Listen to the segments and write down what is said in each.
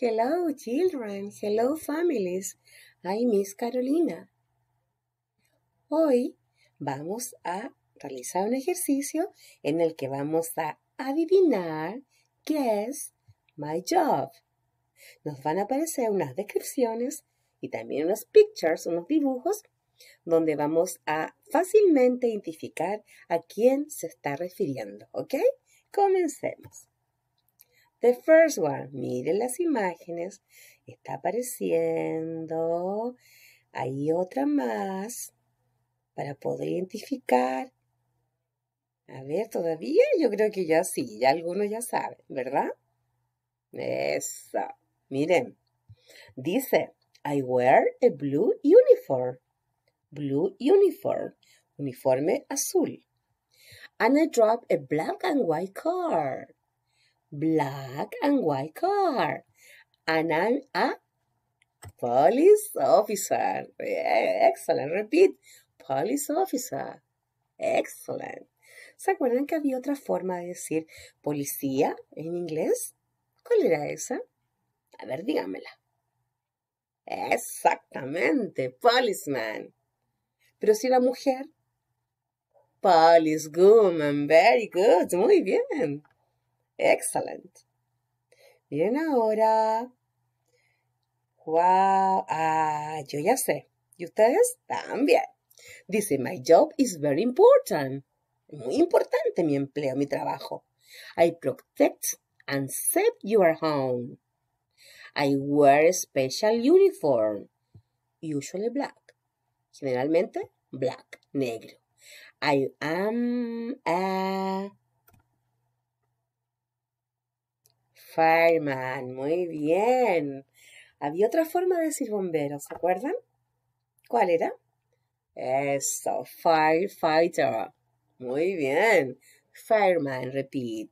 Hello, children. Hello, families. I'm Miss Carolina. Hoy vamos a realizar un ejercicio en el que vamos a adivinar qué es my job. Nos van a aparecer unas descripciones y también unas pictures, unos dibujos, donde vamos a fácilmente identificar a quién se está refiriendo. ¿Ok? Comencemos. The first one, miren las imágenes, está apareciendo. Hay otra más para poder identificar. A ver, todavía yo creo que ya sí, ya algunos ya saben, ¿verdad? Eso. Miren, dice, I wear a blue uniform. Blue uniform, uniforme azul. And I drop a black and white car black and white car. And I'm a police officer. Excellent. Repeat. Police officer. Excellent. ¿Se acuerdan que había otra forma de decir policía en inglés? ¿Cuál era esa? A ver, dígamela. Exactamente, policeman. Pero si era mujer, policewoman, very good, muy bien. Excellent. Bien ahora. Wow. Ah, yo ya sé. Y ustedes también. Dice, my job is very important. Muy importante mi empleo, mi trabajo. I protect and save your home. I wear a special uniform. Usually black. Generalmente black, negro. I am a Fireman, muy bien. Había otra forma de decir bomberos, ¿se acuerdan? ¿Cuál era? Eso, firefighter. Muy bien. Fireman, repeat.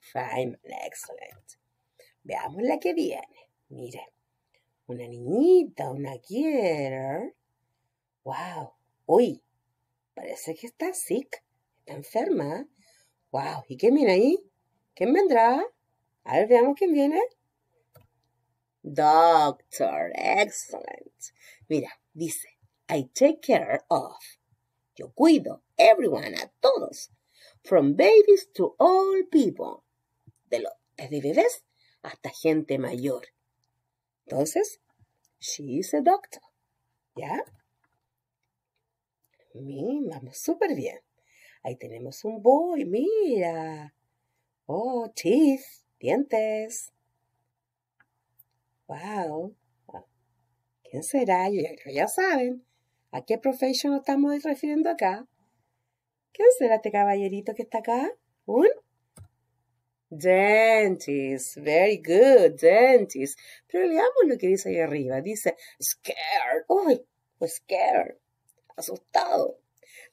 Fireman, excellent. Veamos la que viene. Mire, una niñita, una girl. Wow, uy, parece que está sick, está enferma. Wow, ¿y qué viene ahí? ¿Quién vendrá? A veamos quién viene. Doctor, excellent. Mira, dice, I take care of. Yo cuido everyone, a todos. From babies to all people. De los desde bebés hasta gente mayor. Entonces, she is a doctor. ¿Ya? Mi, vamos súper bien. Ahí tenemos un boy, mira. Oh, cheese dientes. Wow. ¿Quién será? ya, saben. ¿A qué profesión estamos refiriendo acá? ¿Quién será este caballerito que está acá? ¿Un? Dentist. Very good, dentist. Pero veamos lo que dice ahí arriba. Dice, scared. Uy, scared. Asustado.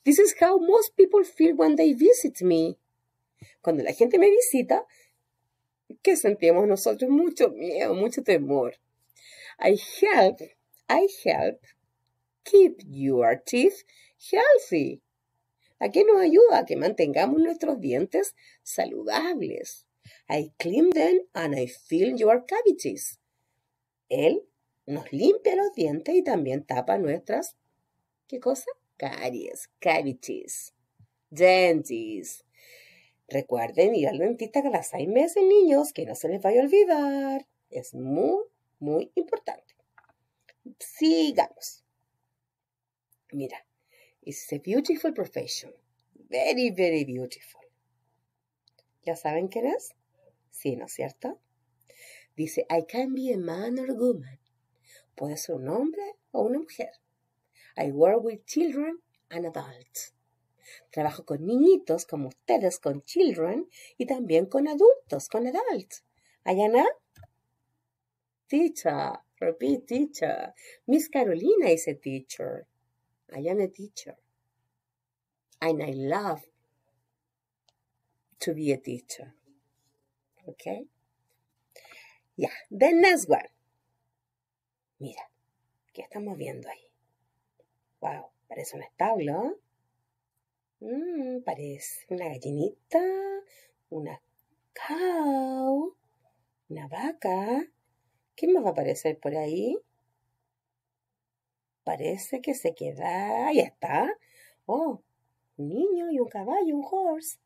This is how most people feel when they visit me. Cuando la gente me visita, que sentimos nosotros mucho miedo, mucho temor. I help, I help keep your teeth healthy. ¿A qué nos ayuda? A que mantengamos nuestros dientes saludables. I clean them and I fill your cavities. Él nos limpia los dientes y también tapa nuestras, ¿qué cosa? Caries, cavities, dentists. Recuerden ir al dentista que las seis meses, niños, que no se les vaya a olvidar. Es muy, muy importante. Sigamos. Mira, it's a beautiful profession. Very, very beautiful. ¿Ya saben quién es? Sí, ¿no es cierto? Dice, I can be a man or a woman. Puede ser un hombre o una mujer. I work with children and adults. Trabajo con niñitos como ustedes, con children, y también con adultos, con adults. Ayana, teacher, repeat teacher. Miss Carolina is a teacher. Ayana teacher. And I love to be a teacher. Okay? Yeah, the next one. Mira, ¿qué estamos viendo ahí? Wow, parece un establo. ¿eh? Mm, parece una gallinita, una cow, una vaca. ¿Qué más va a aparecer por ahí? Parece que se queda. Ahí está. Oh, un niño y un caballo, un horse.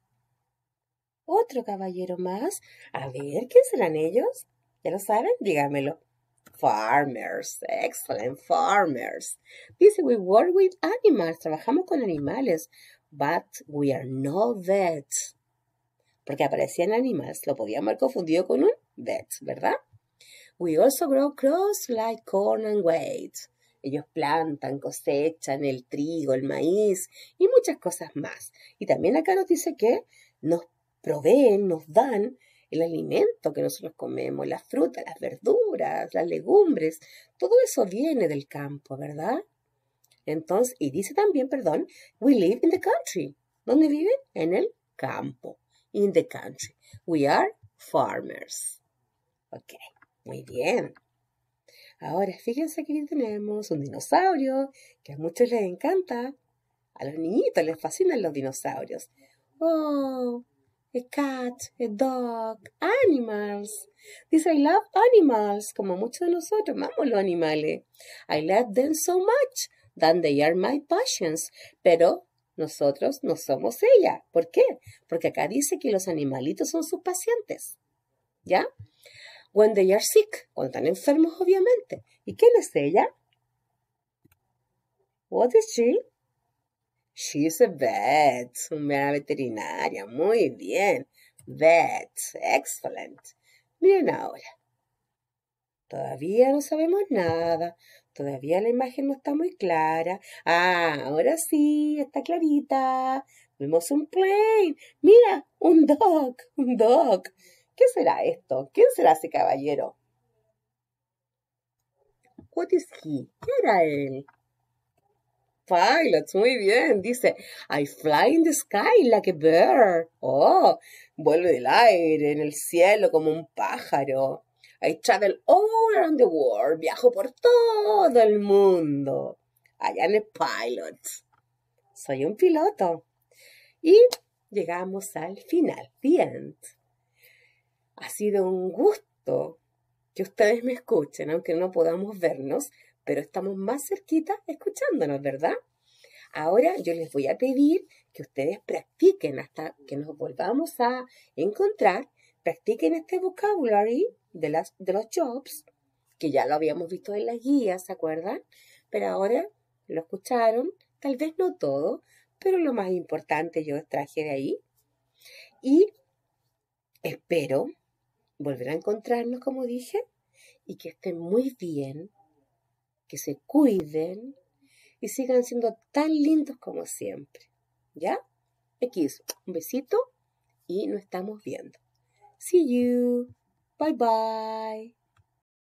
Otro caballero más. A ver, ¿quién serán ellos? ¿Ya lo saben? Dígamelo. Farmers, excellent farmers. Dice, we work with animals, trabajamos con animales but we are no vets. Porque aparecían animales, lo podíamos haber confundido con un vet, ¿verdad? We also grow crops like corn and wheat. Ellos plantan, cosechan el trigo, el maíz y muchas cosas más. Y también acá nos dice que nos proveen, nos dan el alimento que nosotros comemos, las frutas, las verduras, las legumbres. Todo eso viene del campo, ¿verdad? Entonces, y dice también, perdón, we live in the country. ¿Dónde viven? En el campo. In the country. We are farmers. Ok, muy bien. Ahora, fíjense aquí tenemos un dinosaurio que a muchos les encanta. A los niñitos les fascinan los dinosaurios. Oh, a cat, a dog, animals. Dice, I love animals, como muchos de nosotros, amamos los animales. I love them so much Then they are my patients, Pero nosotros no somos ella. ¿Por qué? Porque acá dice que los animalitos son sus pacientes. ¿Ya? When they are sick, cuando están enfermos, obviamente. ¿Y quién es ella? What is she? She's a vet, una veterinaria. Muy bien. Vet, excellent. Miren ahora. Todavía no sabemos nada, todavía la imagen no está muy clara. Ah, ahora sí, está clarita. Vemos un plane. Mira, un dog, un dog. ¿Qué será esto? ¿Quién será ese caballero? What is he? ¿Qué era él? Pilots, muy bien. Dice, I fly in the sky like a bird. Oh, vuelve del aire, en el cielo como un pájaro. I travel all around the world. Viajo por todo el mundo. I am a pilot. Soy un piloto. Y llegamos al final. The Ha sido un gusto que ustedes me escuchen, aunque no podamos vernos, pero estamos más cerquita escuchándonos, ¿verdad? Ahora yo les voy a pedir que ustedes practiquen hasta que nos volvamos a encontrar practiquen este vocabulary de, las, de los jobs, que ya lo habíamos visto en las guías, ¿se acuerdan? Pero ahora lo escucharon, tal vez no todo, pero lo más importante yo traje de ahí. Y espero volver a encontrarnos, como dije, y que estén muy bien, que se cuiden y sigan siendo tan lindos como siempre. ¿Ya? X, un besito y nos estamos viendo. See you. Bye bye.